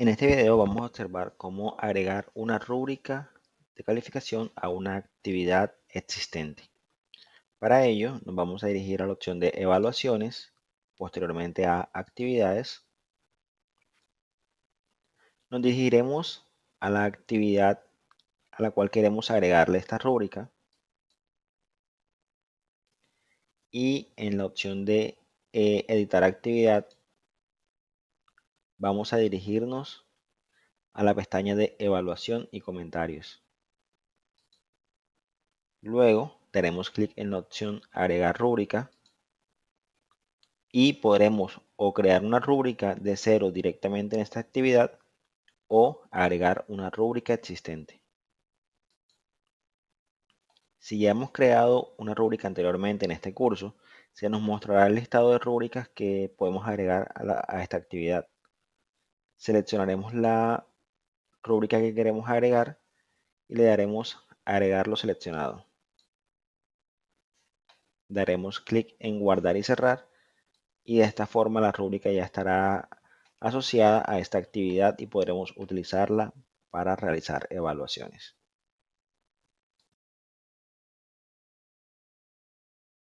En este video vamos a observar cómo agregar una rúbrica de calificación a una actividad existente. Para ello nos vamos a dirigir a la opción de evaluaciones, posteriormente a actividades. Nos dirigiremos a la actividad a la cual queremos agregarle esta rúbrica. Y en la opción de eh, editar actividad vamos a dirigirnos a la pestaña de evaluación y comentarios. Luego tenemos clic en la opción agregar rúbrica y podremos o crear una rúbrica de cero directamente en esta actividad o agregar una rúbrica existente. Si ya hemos creado una rúbrica anteriormente en este curso, se nos mostrará el listado de rúbricas que podemos agregar a esta actividad seleccionaremos la rúbrica que queremos agregar y le daremos agregar lo seleccionado. Daremos clic en guardar y cerrar y de esta forma la rúbrica ya estará asociada a esta actividad y podremos utilizarla para realizar evaluaciones.